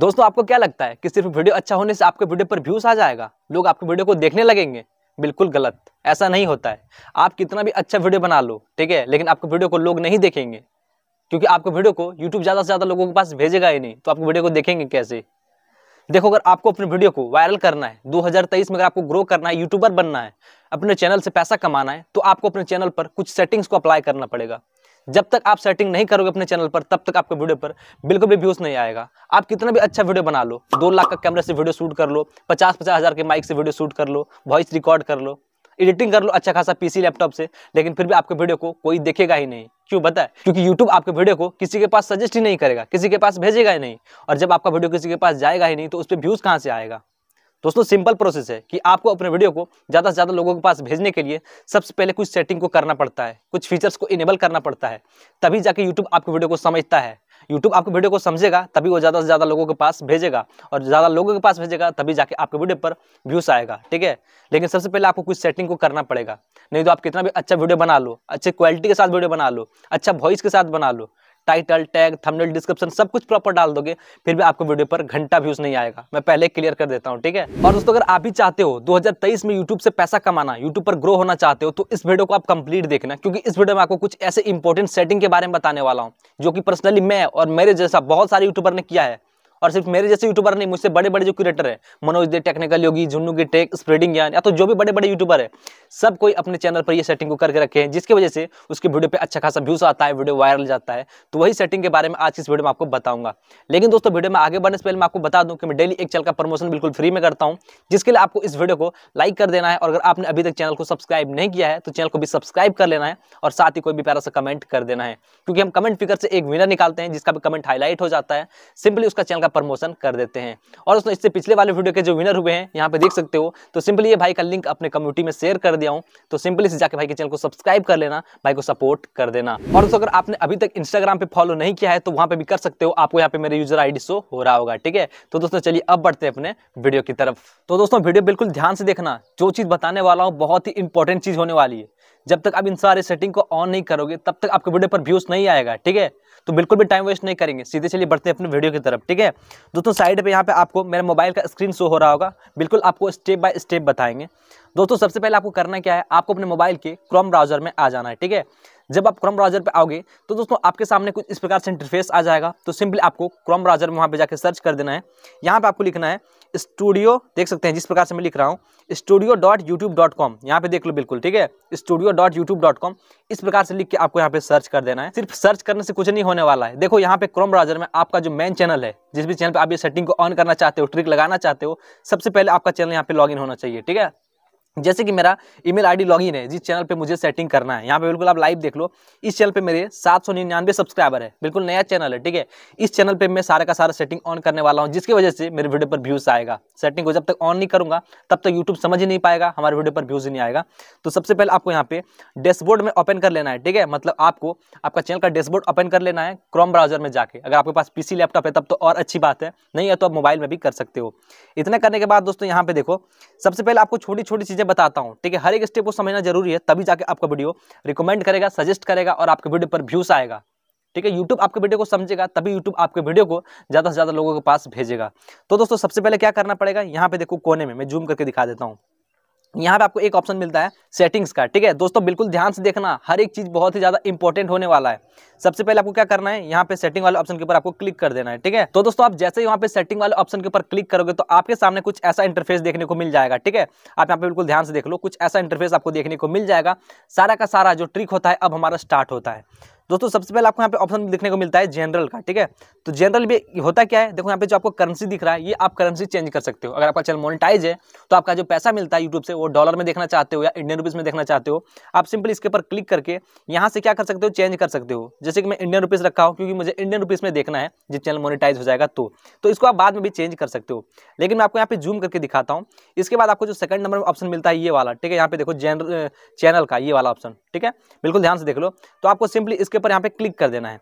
दोस्तों आपको क्या लगता है कि सिर्फ वीडियो अच्छा होने से आपके वीडियो पर व्यूज आ जाएगा लोग आपके वीडियो को देखने लगेंगे बिल्कुल गलत ऐसा नहीं होता है आप कितना भी अच्छा वीडियो बना लो ठीक है लेकिन आपके वीडियो को लोग नहीं देखेंगे क्योंकि आपके वीडियो को यूट्यूब ज़्यादा से ज़्यादा लोगों के पास भेजेगा ही नहीं तो आपके वीडियो को देखेंगे कैसे देखो अगर आपको अपने वीडियो को वायरल करना है 2023 में अगर आपको ग्रो करना है यूट्यूबर बनना है अपने चैनल से पैसा कमाना है तो आपको अपने चैनल पर कुछ सेटिंग्स को अप्लाई करना पड़ेगा जब तक आप सेटिंग नहीं करोगे अपने चैनल पर तब तक आपके वीडियो पर बिल्कुल भी व्यूज नहीं आएगा आप कितना भी अच्छा वीडियो बना लो दो लाख का कैमरा से वीडियो शूट कर लो पचास पचास हज़ार के माइक से वीडियो शूट कर लो वॉइस रिकॉर्ड कर लो एडिटिंग कर लो अच्छा खासा पीसी लैपटॉप से लेकिन फिर भी आपके वीडियो को कोई देखेगा ही नहीं क्यों बताए है क्योंकि यूट्यूब आपके वीडियो को किसी के पास सजेस्ट ही नहीं करेगा किसी के पास भेजेगा ही नहीं और जब आपका वीडियो किसी के पास जाएगा ही नहीं तो उस पर व्यूज़ कहाँ से आएगा दोस्तों सिंपल प्रोसेस है कि आपको अपने वीडियो को ज़्यादा से ज़्यादा लोगों के पास भेजने के लिए सबसे पहले कुछ सेटिंग को करना पड़ता है कुछ फीचर्स को इनेबल करना पड़ता है तभी जाके यूट्यूब आपकी वीडियो को समझता है यूट्यूब आपकी वीडियो को समझेगा तभी वो ज़्यादा से ज़्यादा लोगों के पास भेजेगा और ज़्यादा लोगों के पास भेजेगा तभी जाके आपके वीडियो पर व्यूज़ आएगा ठीक है लेकिन सबसे पहले आपको कुछ सेटिंग को करना पड़ेगा नहीं तो आप कितना भी अच्छा वीडियो बना लो अच्छे क्वालिटी के साथ वीडियो बना लो अच्छा वॉइस के साथ बना लो टाइटल टैग थंबनेल डिस्क्रिप्शन सब कुछ प्रॉपर डाल दोगे फिर भी आपको वीडियो पर घंटा व्यूज नहीं आएगा मैं पहले क्लियर कर देता हूँ ठीक है और दोस्तों अगर आप भी चाहते हो 2023 में यूट्यूब से पैसा कमाना यूट्यूब पर ग्रो होना चाहते हो तो इस वीडियो को आप कंप्लीट देखना क्योंकि इस वीडियो में आपको कुछ ऐसे इंपॉर्टेंट सेटिंग के बारे में बताने वाला हूँ जो कि पर्सनली मैं और मेरे जैसा बहुत सारे यूट्यूबर ने किया है और सिर्फ मेरे जैसे यूट्यूबर नहीं मुझसे बड़े बड़े जो क्रिएटर है मनोज दे टेक्निकल योगी झुन्नू की टेक स्प्रेडिंग ज्ञान या तो जो भी बड़े बड़े यूट्यूबर है सब कोई अपने चैनल पर ये सेटिंग को करके रखे हैं जिसकी वजह से उसके वीडियो पे अच्छा खासा व्यूज आता है वीडियो वायरल जाता है तो वही सेटिंग के बारे में आज इस वीडियो में आपको बताऊंगा लेकिन दोस्तों वीडियो में आगे बढ़ने से पहले मैं आपको बता दूं कि मैं डेली एक चल का प्रमोशन बिल्कुल फ्री में करता हूँ जिसके लिए आपको इस वीडियो को लाइक कर देना है और अगर आपने अभी तक चैनल को सब्सक्राइब नहीं किया है तो चैनल को भी सब्सक्राइब कर लेना है और साथ ही कोई भी प्यारा सा कमेंट कर देना है क्योंकि हम कमेंट फिकर से एक विनर निकालते हैं जिसका भी कमेंट हाईलाइट हो जाता है सिंपली उसका चैनल का का प्रमोशन कर देते हैं और दोस्तों इससे पिछले वाले वीडियो के जो विनर हुए हैं यहाँ पे देख सकते हो तो सिंपली ये भाई का लिंक अपने कम्युनिटी में शेयर कर दिया हूँ तो सिंपली से जाके भाई के चैनल को सब्सक्राइब कर लेना भाई को सपोर्ट कर देना और दोस्तों अगर आपने अभी तक इंस्टाग्राम पे फॉलो नहीं किया है तो वहाँ पे भी कर सकते हो आपको यहाँ पे मेरे यूजर आई शो हो रहा होगा ठीक है तो दोस्तों चलिए अब बढ़ते हैं अपने वीडियो की तरफ तो दोस्तों वीडियो बिल्कुल ध्यान से देखना जो चीज़ बताने वाला हूँ बहुत ही इंपॉर्टेंट चीज़ होने वाली है जब तक आप इन सारे सेटिंग को ऑन नहीं करोगे तब तक आपके वीडियो पर व्यूज नहीं आएगा ठीक है तो बिल्कुल भी टाइम वेस्ट नहीं करेंगे सीधे चलिए बढ़ते हैं अपने वीडियो की तरफ ठीक है दोस्तों साइड पे यहाँ पे आपको मेरे मोबाइल का स्क्रीन शो हो रहा होगा बिल्कुल आपको स्टेप बाय स्टेप बताएंगे दोस्तों सबसे पहले आपको करना क्या है आपको अपने मोबाइल के क्रोम ब्राउजर में आ जाना है ठीक है जब आप क्रोम ब्राउजर पर आओगे तो दोस्तों आपके सामने कुछ इस प्रकार से इंटरफेस आ जाएगा तो सिंपली आपको क्रोम ब्राउजर में वहाँ पर जाकर सर्च कर देना है यहाँ पर आपको लिखना है स्टूडियो देख सकते हैं जिस प्रकार से मैं लिख रहा हूँ studio dot YouTube dot com यहाँ पे देख लो बिल्कुल ठीक है studio dot YouTube dot com इस प्रकार से लिख के आपको यहाँ पे सर्च कर देना है सिर्फ सर्च करने से कुछ नहीं होने वाला है देखो यहाँ पे क्रोम ब्राउजर में आपका जो मेन चैनल है जिस भी चैनल पर आप ये सेटिंग को ऑन करना चाहते हो ट्रिक लगाना चाहते हो सबसे पहले आपका चैनल यहाँ पे लॉग होना चाहिए ठीक है जैसे कि मेरा ईमेल आईडी लॉगिन है जिस चैनल पे मुझे सेटिंग करना है यहाँ पे बिल्कुल आप लाइव देख लो इस चैनल पे मेरे सात सौ निन्यानवे सब्सक्राइबर है बिल्कुल नया चैनल है ठीक है इस चैनल पे मैं सारा का सारा सेटिंग ऑन करने वाला हूँ जिसकी वजह से मेरे वीडियो पर व्यूज आएगा सेटिंग को जब तक ऑन नहीं करूँगा तब तक यूट्यूब समझ ही नहीं पाएगा हमारे वीडियो पर व्यूज नहीं आएगा तो सबसे पहले आपको यहाँ पे डैशबोर्ड में ओपन कर लेना है ठीक है मतलब आपको आपका चैनल का डैशबोर्ड ओपन कर लेना है क्रोम ब्राउजर में जाके अगर आपके पास पीसी लैपटॉप है तब तो और अच्छी बात है नहीं है तो आप मोबाइल में भी कर सकते हो इतना करने के बाद दोस्तों यहाँ पे देखो सबसे पहले आपको छोटी छोटी चीज़ें बताता हूँ ठीक है हर एक स्टेप को समझना जरूरी है तभी जाके आपका वीडियो रिकमेंड करेगा सजेस्ट करेगा और आपके वीडियो पर व्यूज आएगा ठीक है यूट्यूब आपके वीडियो को समझेगा तभी यूट्यूब आपके वीडियो को ज़्यादा से ज़्यादा लोगों के पास भेजेगा तो दोस्तों सबसे पहले क्या करना पड़ेगा यहाँ पे देखो कोने में मैं जूम करके दिखा देता हूँ यहाँ पे आपको एक ऑप्शन मिलता है सेटिंग्स का ठीक है दोस्तों बिल्कुल ध्यान से देखना हर एक चीज़ बहुत ही ज़्यादा इंपॉर्टेंट होने वाला है सबसे पहले आपको क्या करना है यहाँ पे सेटिंग वाले ऑप्शन के ऊपर आपको क्लिक कर देना है ठीक है तो दोस्तों आप जैसे ही यहाँ पे सेटिंग वाले ऑप्शन के ऊपर क्लिक करोगे तो आपके सामने कुछ ऐसा इंटरफेस देखने को मिल जाएगा ठीक है आप यहाँ पे बिल्कुल ध्यान से देख लो कुछ ऐसा इंटरफेस आपको देखने को मिल जाएगा सारा का सारा जो ट्रिक होता है अब हमारा स्टार्ट होता है दोस्तों सबसे पहले आपको यहाँ पे ऑप्शन देखने को मिलता है जनरल का ठीक है तो जनरल भी होता क्या है देखो यहाँ पे जो आपको करेंसी दिख रहा है ये आप करेंसी चेंज कर सकते हो अगर आपका चैनल मोनिटाइज है तो आपका जो पैसा मिलता है यूट्यूब से वो डॉलर में देखना चाहते हो या इंडियन रुपीज़ में देखना चाहते हो आप सिंपली इसके ऊपर क्लिक करके यहाँ से क्या कर सकते हो चेंज कर सकते हो जैसे कि मैं इंडियन रुपीज़ रखा हूँ क्योंकि मुझे इंडियन रुपीज़ में देखना है जब चैनल मोनिटाइज हो जाएगा तो तो इसको आप बाद में भी चेंज कर सकते हो लेकिन मैं आपको यहाँ पे जूम करके दिखाता हूँ इसके बाद आपको जो सेकंड नंबर ऑप्शन मिलता है ये वाला ठीक है यहाँ पे देखो जनरल चैनल का ये वाला ऑप्शन ठीक है बिल्कुल ध्यान से देख लो तो आपको सिंपली इसके इसके ऊपर यहाँ पे क्लिक कर देना है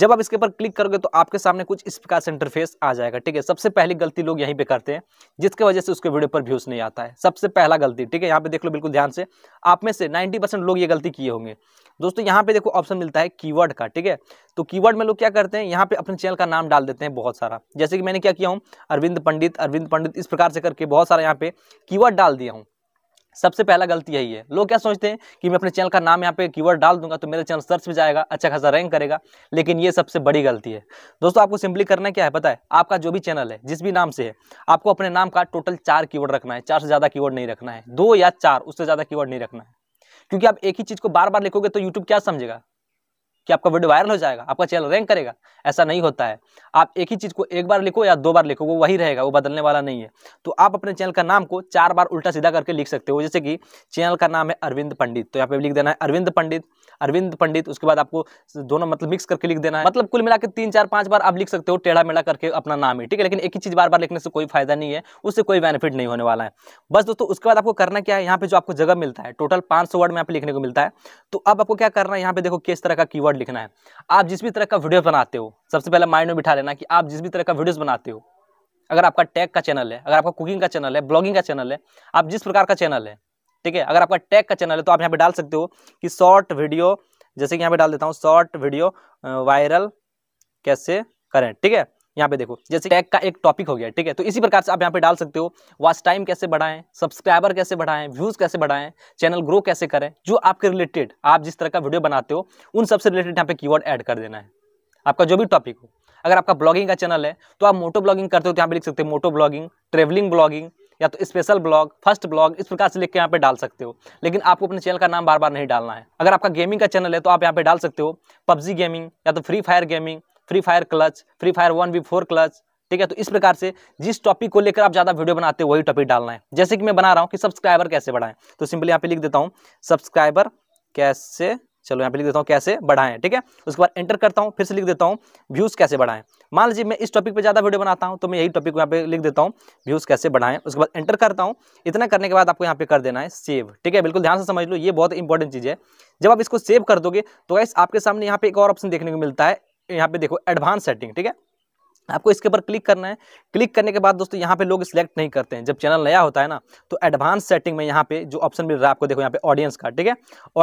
जब आप इसके ऊपर क्लिक करोगे तो आपके सामने कुछ इस प्रकार से इंटरफेस आ जाएगा ठीक है सबसे पहली गलती लोग यहीं पे करते हैं जिसके वजह से उसके वीडियो पर व्यूज़ नहीं आता है सबसे पहला गलती ठीक है यहाँ पे देख लो बिल्कुल ध्यान से आप में से 90 परसेंट लोग ये गलती किए होंगे दोस्तों यहाँ पे देखो ऑप्शन मिलता है की का ठीक है तो की में लोग क्या करते हैं यहाँ पे अपने चैनल का नाम डाल देते हैं बहुत सारा जैसे कि मैंने क्या किया हूँ अरविंद पंडित अरविंद पंडित इस प्रकार से करके बहुत सारा यहाँ पे की डाल दिया हूँ सबसे पहला गलती यही है लोग क्या सोचते हैं कि मैं अपने चैनल का नाम यहाँ पे कीवर्ड डाल दूंगा तो मेरा चैनल सर्च में जाएगा अच्छा खासा रैंक करेगा लेकिन ये सबसे बड़ी गलती है दोस्तों आपको सिंपली करना क्या है पता है आपका जो भी चैनल है जिस भी नाम से है आपको अपने नाम का टोटल चार की रखना है चार से ज़्यादा कीवर्ड नहीं रखना है दो या चार उससे ज़्यादा की नहीं रखना है क्योंकि आप एक ही चीज़ को बार बार लिखोगे तो यूट्यूब क्या समझेगा कि आपका वीडियो वायरल हो जाएगा आपका चैनल रैंक करेगा ऐसा नहीं होता है आप एक ही चीज़ को एक बार लिखो या दो बार लिखो वो वही रहेगा वो बदलने वाला नहीं है तो आप अपने चैनल का नाम को चार बार उल्टा सीधा करके लिख सकते हो जैसे कि चैनल का नाम है अरविंद पंडित तो यहाँ पे लिख देना है अरविंद पंडित अरविंद पंडित उसके बाद आपको दोनों मतलब मिक्स करके लिख देना है मतलब कुल मिला तीन चार पाँच बार आप लिख सकते हो टेढ़ा मेढ़ा करके अपना नाम ही ठीक है लेकिन एक ही चीज़ बार बार लिखने से कोई फायदा नहीं है उससे कोई बेनिफिट नहीं होने वाला है बस दोस्तों उसके बाद आपको करना क्या है यहाँ पे जो आपको जगह मिलता है टोटल पाँच वर्ड में आप लिखने को मिलता है तो अब आपको क्या करना है यहाँ पे देखो किस तरह का की लिखना है आप जिस भी तरह का वीडियो बनाते हो सबसे पहले माइंड में बिठा लेना कि आप जिस भी तरह का वीडियोज बनाते हो अगर आपका टैग का चैनल है अगर आपका कुकिंग का चैनल है ब्लॉगिंग का चैनल है आप जिस प्रकार का चैनल है ठीक है अगर आपका टैग का चैनल है तो आप यहाँ पे डाल सकते हो कि शॉर्ट वीडियो जैसे कि यहाँ पे डाल देता हूँ शॉर्ट वीडियो वायरल कैसे करें ठीक है यहाँ पे देखो जैसे टैग का एक टॉपिक हो गया ठीक है तो इसी प्रकार से आप यहाँ पे डाल सकते हो वॉच टाइम कैसे बढ़ाएं सब्सक्राइबर कैसे बढ़ाएं व्यूज कैसे बढ़ाएं चैनल ग्रो कैसे करें जो आपके रिलेटेड आप जिस तरह का वीडियो बनाते हो उन सबसे रिलेटेड यहाँ पे कीवर्ड ऐड कर देना है आपका जो भी टॉपिक हो अगर आपका ब्लॉगिंग का चैनल है तो आप मोटो ब्लॉगिंग करते हो तो यहाँ पे लिख सकते हो मोटो ब्लॉगिंग ट्रेवलिंग ब्लॉगिंग या तो स्पेशल ब्लॉग फर्स्ट ब्लॉग इस प्रकार से लिख के यहाँ पे डाल सकते हो लेकिन आपको अपने चैनल का नाम बार बार नहीं डालना है अगर आपका गेमिंग का चैनल है तो आप यहाँ पे डाल सकते हो पबजी गेमिंग या तो Free Fire gaming Free Fire clutch Free Fire one v four clutch ठीक है तो इस प्रकार से जिस टॉपिक को लेकर आप ज़्यादा वीडियो बनाते हो वही टॉपिक डालना है जैसे कि मैं बना रहा हूँ कि सब्सक्राइबर कैसे बढ़ाएं तो सिंपली यहाँ पे लिख देता हूँ सब्सक्राइबर कैसे चलो यहाँ पे लिख देता हूँ कैसे बढ़ाएं ठीक है उसके बाद एंटर करता हूँ फिर से लिख देता हूँ व्यूज़ कैसे बढ़ाएं मान लीजिए मैं इस टॉपिक पे ज़्यादा वीडियो बनाता हूँ तो मैं यही टॉपिक यहाँ पे लिख देता हूँ व्यूज़ कैसे बढ़ाएं उसके बाद एंटर करता हूँ इतना करने के बाद आपको यहाँ पे कर देना है सेव ठीक है बिल्कुल ध्यान से समझ लो ये बहुत इंपॉर्टेंट चीज़ है जब आप इसको सेव कर दोगे तो वैसे आपके सामने यहाँ पे एक और ऑप्शन देखने को मिलता है यहाँ पे देखो एडवांस सेटिंग ठीक है आपको इसके ऊपर क्लिक करना है क्लिक करने के बाद दोस्तों यहाँ पे लोग सिलेक्ट नहीं करते हैं जब चैनल नया होता है ना तो एडवांस सेटिंग में यहाँ पे जो ऑप्शन मिल रहा है आपको देखो यहाँ पे ऑडियंस का ठीक है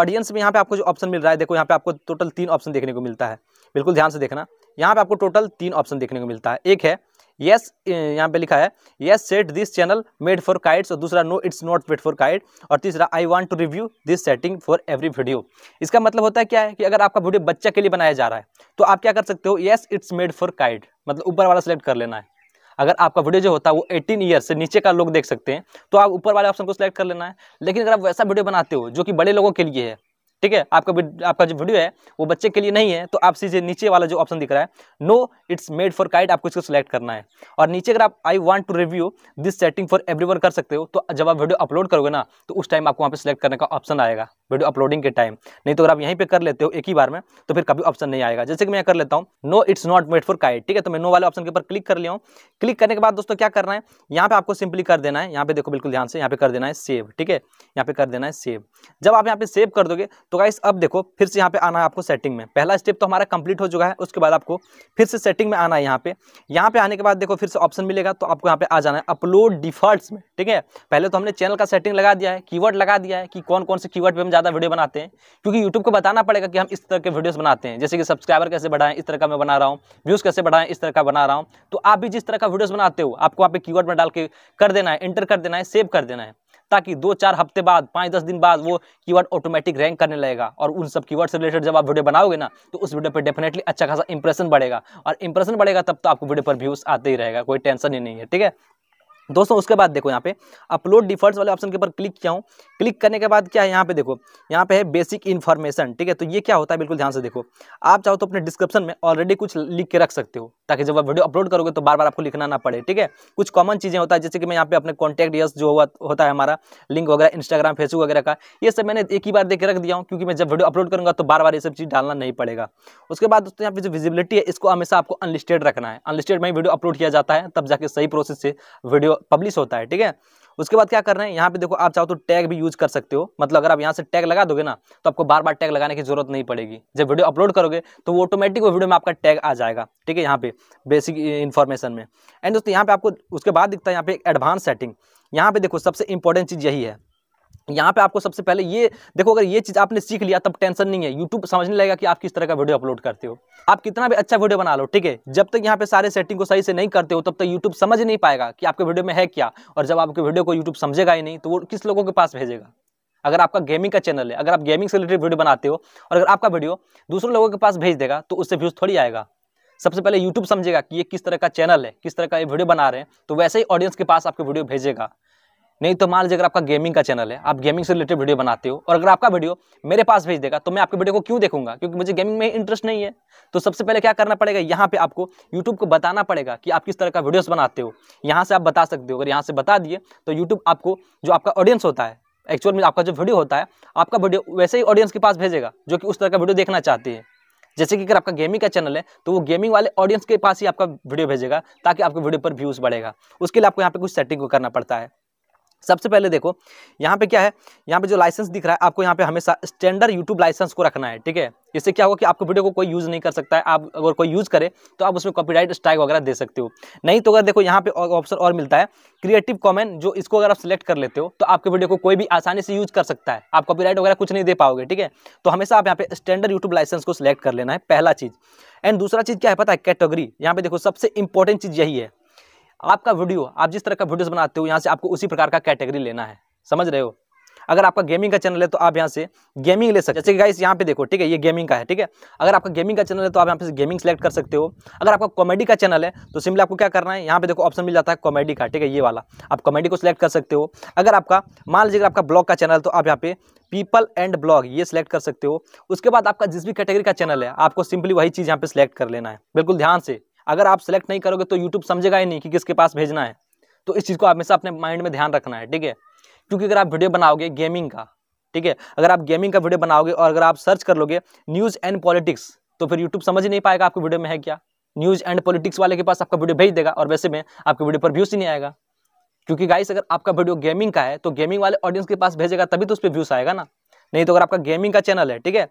ऑडियंस में यहाँ पे आपको जो ऑप्शन मिल रहा है देखो यहाँ पे आपको टोटल तीन ऑप्शन देखने को मिलता है बिल्कुल ध्यान से देखना यहाँ पे आपको टोटल तीन ऑप्शन देखने को मिलता है एक है यस eh, यहाँ पे लिखा है yes set this channel made for kids और दूसरा no it's not made for kid और तीसरा I want to review this setting for every video इसका मतलब होता है क्या है कि अगर आपका वीडियो बच्चा के लिए बनाया जा रहा है तो आप क्या कर सकते हो yes it's made for kid मतलब ऊपर वाला सेलेक्ट कर लेना है अगर आपका वीडियो जो होता है वो 18 ईयर से नीचे का लोग देख सकते हैं तो आप ऊपर वाले ऑप्शन को सिलेक्ट कर लेना है लेकिन अगर आप वैसा वीडियो बनाते हो जो कि बड़े लोगों के लिए है ठीक है आपका आपका जो वीडियो है वो बच्चे के लिए नहीं है तो आप सीधे नीचे वाला जो ऑप्शन दिख रहा है no it's made for kid आपको इसको सिलेक्ट करना है और नीचे अगर आप I want to review this setting for everyone कर सकते हो तो जब आप वीडियो अपलोड करोगे ना तो उस टाइम आपको वहाँ पे सिलेक्ट करने का ऑप्शन आएगा वीडियो अपलोडिंग के टाइम नहीं तो अगर आप यहीं पे कर लेते हो एक ही बार में तो फिर कभी ऑप्शन नहीं आएगा जैसे कि मैं कर लेता हूँ no it's not made for kid ठीक है तो मैं नो वाले ऑप्शन के ऊपर क्लिक कर लिया हूँ क्लिक करने के बाद दोस्तों क्या करना है यहाँ पे आपको सिंपली कर देना है यहाँ पे देखो बिल्कुल ध्यान से यहाँ पे कर देना है सेव ठीक है यहाँ पे कर देना है सेव जब आप यहाँ पे सेव कर दोगे तो गाइस अब देखो फिर से यहाँ पे आना है आपको सेटिंग में पहला स्टेप तो हमारा कंप्लीट हो चुका है उसके बाद आपको फिर से सेटिंग में आना है यहाँ पे यहाँ पे आने के बाद देखो फिर से ऑप्शन मिलेगा तो आपको यहाँ पे आ जाना है अपलोड डिफॉल्ट में ठीक है पहले तो हमने चैनल का सेटिंग लगा दिया है कीवर्ड लगा दिया है कि कौन कौन से कीवर्ड पर हम ज़्यादा वीडियो बनाते हैं क्योंकि यूट्यूब को बताना पड़ेगा कि हम इस तरह के वीडियोस बनाते हैं जैसे कि सब्सक्राइबर कैसे बढ़ाएं इस तरह का मैं बना रहा हूँ व्यूज़ कैसे बढ़ाएं इस तरह का बना रहा हूँ तो आप भी जिस तरह का वीडियोज़ बनाते हो आपको वहाँ पे कीवर्ड में डाल के कर देना है इंटर कर देना है सेव कर देना है ताकि दो चार हफ्ते बाद पाँच दस दिन बाद वो कीवर्ड ऑटोमेटिक रैंक करने लगेगा और उन सब कीवर्ड से रिलेटेड जब आप वीडियो बनाओगे ना तो उस वीडियो पे डेफिनेटली अच्छा खासा इंप्रेशन बढ़ेगा और इंप्रेशन बढ़ेगा तब तो आपको वीडियो पर व्यूज़ आते ही रहेगा कोई टेंशन ही नहीं है ठीक है दोस्तों उसके बाद देखो यहाँ पे अपलोड डिफॉल्ट वाले ऑप्शन के ऊपर क्लिक किया हूँ क्लिक करने के बाद क्या है यहाँ पे देखो यहाँ पे है बेसिक इन्फॉर्मेशन ठीक है तो ये क्या होता है बिल्कुल ध्यान से देखो आप चाहो तो अपने डिस्क्रिप्शन में ऑलरेडी कुछ लिख के रख सकते हो ताकि जब आप वीडियो अपलोड करोगे तो बार बार आपको लिखना ना पड़े ठीक है कुछ कॉमन चीज़ें होता है जैसे कि मैं यहाँ पे अपने कॉन्टैक्ट यस जो हुआ होता है हमारा लिंक वगैरह इंस्टाग्राम फेसबुक वगैरह का ये सब मैंने एक ही बार देख रख दिया हूँ क्योंकि मैं जब वीडियो अपलोड करूँगा तो बार बार ये सब चीज़ डालना नहीं पड़ेगा उसके बाद दोस्तों यहाँ पे जो विजिबिलिटी है इसको हमेशा आपको अनलिस्टेड रखना है अनलिस्टेड में वीडियो अपलोड किया जाता है तब जाके सही प्रोसेस से वीडियो पब्लिश होता है ठीक है उसके बाद क्या कर रहे हैं यहाँ पे देखो आप चाहो तो टैग भी यूज कर सकते हो मतलब अगर आप यहाँ से टैग लगा दोगे ना तो आपको बार बार टैग लगाने की जरूरत नहीं पड़ेगी जब वीडियो अपलोड करोगे तो वो ऑटोमेटिक वो वीडियो में आपका टैग आ जाएगा ठीक है यहाँ पे बेसिक इन्फॉर्मेशन में एंड दोस्तों यहाँ पे आपको उसके बाद दिखता है यहाँ पे एडवांस सेटिंग यहाँ पे देखो सबसे इंपॉर्टेंट चीज़ यही है यहाँ पे आपको सबसे पहले ये देखो अगर ये चीज़ आपने सीख लिया तब टेंशन नहीं है यूट्यूब समझने लगेगा कि आप किस तरह का वीडियो अपलोड करते हो आप कितना भी अच्छा वीडियो बना लो ठीक है जब तक यहाँ पे सारे सेटिंग को सही से नहीं करते हो तब तक यूट्यूब समझ नहीं पाएगा कि आपके वीडियो में है क्या और जब आपके वीडियो को यूट्यूब समझेगा ही नहीं तो वो किस लोगों के पास भेजेगा अगर आपका गेमिंग का चैनल है अगर आप गेमिंग से रिलेटेड वीडियो बनाते हो और अगर आपका वीडियो दूसरे लोगों के पास भेज देगा तो उससे व्यूज़ थोड़ी आएगा सबसे पहले यूट्यूब समझेगा कि ये किस तरह का चैनल है किस तरह का ये वीडियो बना रहे हैं तो वैसे ही ऑडियंस के पास आपके वीडियो भेजेगा नहीं तो मान लीजिए अगर आपका गेमिंग का चैनल है आप गेमिंग से रिलेटेड वीडियो बनाते हो और अगर आपका वीडियो मेरे पास भेज देगा तो मैं आपके वीडियो को क्यों देखूंगा क्योंकि मुझे गेमिंग में इंटरेस्ट नहीं है तो सबसे पहले क्या करना पड़ेगा यहाँ पे आपको यूट्यूब को बताना पड़ेगा कि आप किस तरह का वीडियोज बनाते हो यहाँ से आप बता सकते हो अगर यहाँ से बता दिए तो यूट्यूब आपको जो आपका ऑडियंस होता है एक्चुअल में आपका जो वीडियो होता है आपका वीडियो वैसे ही ऑडियंस के पास भेजेगा जो कि उस तरह का वीडियो देखना चाहते हैं जैसे कि अगर आपका गेमिंग का चैनल है तो वो गेमिंग वाले ऑडियंस के पास ही आपका वीडियो भेजेगा ताकि आपके वीडियो पर व्यूज़ बढ़ेगा उसके लिए आपको यहाँ पे कुछ सेटिंग को करना पड़ता है सबसे पहले देखो यहाँ पे क्या है यहाँ पे जो लाइसेंस दिख रहा है आपको यहाँ पे हमेशा स्टैंडर्ड यूट्यूब लाइसेंस को रखना है ठीक है इससे क्या होगा कि आपको वीडियो को कोई यूज़ नहीं कर सकता है आप अगर कोई यूज़ करे तो आप उसमें कॉपीराइट स्ट्राइक वगैरह दे सकते हो नहीं तो अगर देखो यहाँ पे ऑप्शन और मिलता है क्रिएटिव कॉमन जो इसको अगर आप सिलेक्ट कर लेते हो तो आपके वीडियो को कोई भी आसानी से यूज़ कर सकता है आप कॉपी वगैरह कुछ नहीं दे पाओगे ठीक है तो हमेशा आप यहाँ पे स्टैंडर्ड यूट्यूब लाइसेंस को सिलेक्ट कर लेना है पहला चीज़ एंड दूसरा चीज़ क्या है पता है कैटेगरी यहाँ पे देखो सबसे इंपॉर्टेंट चीज़ यही है आपका वीडियो आप जिस तरह का वीडियोस बनाते हो यहाँ से आपको उसी प्रकार का कैटेगरी लेना है समझ रहे हो अगर आपका गेमिंग का चैनल है तो आप यहाँ से गेमिंग ले सकते जैसे कि गाइस यहाँ पे देखो ठीक है ये गेमिंग का है ठीक है अगर आपका गेमिंग का चैनल है तो आप यहाँ पे गेमिंग सेलेक्ट कर सकते हो अगर आपका कॉमेडी का चैनल है तो सिंपली आपको क्या करना है यहाँ पे देखो ऑप्शन मिल जाता है कॉमेडी का ठीक है ये वाला आप कॉमेडी को सिलेक्ट कर सकते हो अगर आपका मान लीजिए आपका ब्लॉग का चैनल तो आप यहाँ पे पीपल एंड ब्लॉग ये सिलेक्ट कर सकते हो उसके बाद आपका जिस भी कैटेगरी का चैनल है आपको सिंपली वही चीज़ यहाँ पे सिलेक्ट कर लेना है बिल्कुल ध्यान से अगर आप सेलेक्ट नहीं करोगे तो यूट्यूब समझेगा ही नहीं कि किसके पास भेजना है तो इस चीज़ को हमेशा अपने माइंड में ध्यान रखना है ठीक है क्योंकि अगर आप वीडियो बनाओगे गेमिंग का ठीक है अगर आप गेमिंग का वीडियो बनाओगे और अगर आप सर्च कर लोगे न्यूज़ एंड पॉलिटिक्स तो फिर यूट्यूब समझ ही नहीं पाएगा आपके वीडियो में है क्या न्यूज़ एंड पॉलिटिक्स वाले के पास आपका वीडियो भेज देगा और वैसे में आपके वीडियो पर व्यूज़ ही नहीं आएगा क्योंकि गाइस अगर आपका वीडियो गेमिंग का है तो गेमिंग वाले ऑडियंस के पास भेजेगा तभी तो उस पर व्यूज़ आएगा ना नहीं तो अगर आपका गेमिंग का चैनल है ठीक है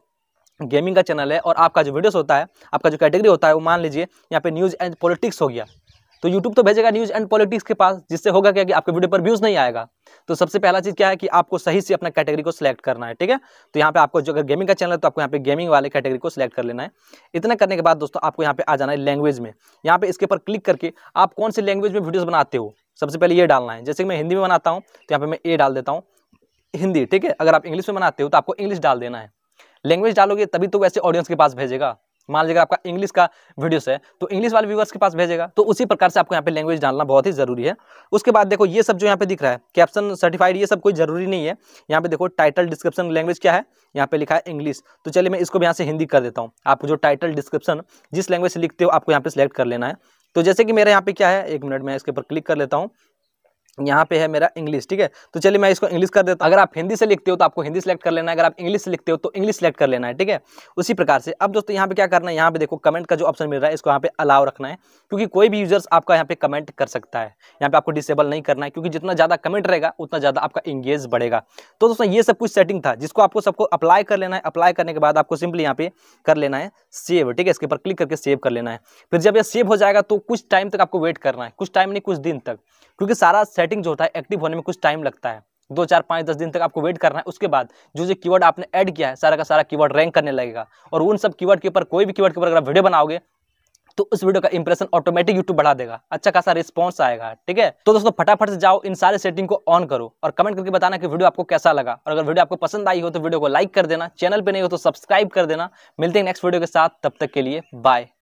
गेमिंग का चैनल है और आपका जो वीडियोस होता है आपका जो कैटेगरी होता है वो मान लीजिए यहाँ पे न्यूज़ एंड पॉलिटिक्स हो गया तो यूट्यूब तो भेजेगा न्यूज़ एंड पॉलिटिक्स के पास जिससे होगा क्या कि आपके वीडियो पर व्यूज़ नहीं आएगा तो सबसे पहला चीज़ क्या है कि आपको सही से अपना कैटेगरी को सिलेक्ट करना है ठीक है तो यहाँ पे आपको जो अगर गेमिंग का चैनल है तो आपको यहाँ पे गेमिंग वाले कैटेगरी को सिलेक्ट कर लेना है इतना करने के बाद दोस्तों आपको यहाँ पे आ जाना है लैंग्वेज में यहाँ पे इसके ऊपर क्लिक करके आप कौन सी लैंग्वेज में वीडियोज़ बनाते हो सबसे पहले ये डालना है जैसे मैं हिंदी में बनाता हूँ तो यहाँ पर मैं ए डाल देता हूँ हिंदी ठीक है अगर आप इंग्लिश में बनाते हो तो आपको इंग्लिश डाल देना है लैंग्वेज डालोगे तभी तो वैसे ऑडियंस के पास भेजेगा मान लीजिएगा आपका इंग्लिश का वीडियोस है तो इंग्लिश वाले व्यूवर्स के पास भेजेगा तो उसी प्रकार से आपको यहाँ पे लैंग्वेज डालना बहुत ही जरूरी है उसके बाद देखो ये सब जो यहाँ पे दिख रहा है कैप्शन सर्टिफाइड ये सब कोई जरूरी नहीं है यहाँ पे देखो टाइटल डिस्क्रिप्शन लैंग्वेज क्या है यहाँ पे लिखा है इंग्लिश तो चलिए मैं इसको भी यहाँ से हिंदी कर देता हूँ आपको जो टाइटल डिस्क्रिप्शन जिस लैंग्वेज से लिखते हो आपको यहाँ पे सिलेक्ट कर लेना है तो जैसे कि मेरे यहाँ पे क्या है एक मिनट में इसके ऊपर क्लिक कर लेता हूँ यहाँ पे है मेरा इंग्लिश ठीक है तो चलिए मैं इसको इंग्लिश कर देता हूँ अगर आप हिंदी से लिखते हो तो आपको हिंदी सेलेक्ट कर लेना है अगर आप इंग्लिश से लिखते हो तो इंग्लिश सेलेक्ट कर लेना है ठीक है उसी प्रकार से अब दोस्तों यहाँ पे क्या करना है यहाँ पे देखो कमेंट का जो ऑप्शन मिल रहा है इसको यहाँ पे अलाव रखना है क्योंकि कोई भी यूजर्स आपका यहाँ पे कमेंट कर सकता है यहाँ पे आपको डिसेबल नहीं करना है क्योंकि जितना ज़्यादा कमेंट रहेगा उतना ज़्यादा आपका इंगेज बढ़ेगा तो दोस्तों ये सब कुछ सेटिंग था जिसको आपको सबको अप्लाई कर लेना है अप्लाई करने के बाद आपको सिंपली यहाँ पे कर लेना है सेव ठीक है इसके ऊपर क्लिक करके सेव कर लेना है फिर जब यह सेव हो जाएगा तो कुछ टाइम तक आपको वेट करना है कुछ टाइम नहीं कुछ दिन तक क्योंकि सारा राइटिंग जो होता है एक्टिव होने में कुछ टाइम लगता है दो चार पाँच दस दिन तक आपको वेट करना है उसके बाद जो जो कीवर्ड आपने ऐड किया है सारा का सारा कीवर्ड रैंक करने लगेगा और उन सब कीवर्ड के ऊपर कोई भी कीवर्ड के ऊपर अगर वीडियो बनाओगे तो उस वीडियो का इंप्रेशन ऑटोमेटिक यूट्यूब बढ़ा देगा अच्छा खासा रिस्पॉन्स आएगा ठीक है तो दोस्तों फटाफट से जाओ इन सारे सेटिंग को ऑन करो और कमेंट करके बताना कि वीडियो आपको कैसा लगा और अगर वीडियो आपको पसंद आई हो तो वीडियो को लाइक कर देना चैनल पर नहीं हो तो सब्सक्राइब कर देना मिलते हैं नेक्स्ट वीडियो के साथ तब तक के लिए बाय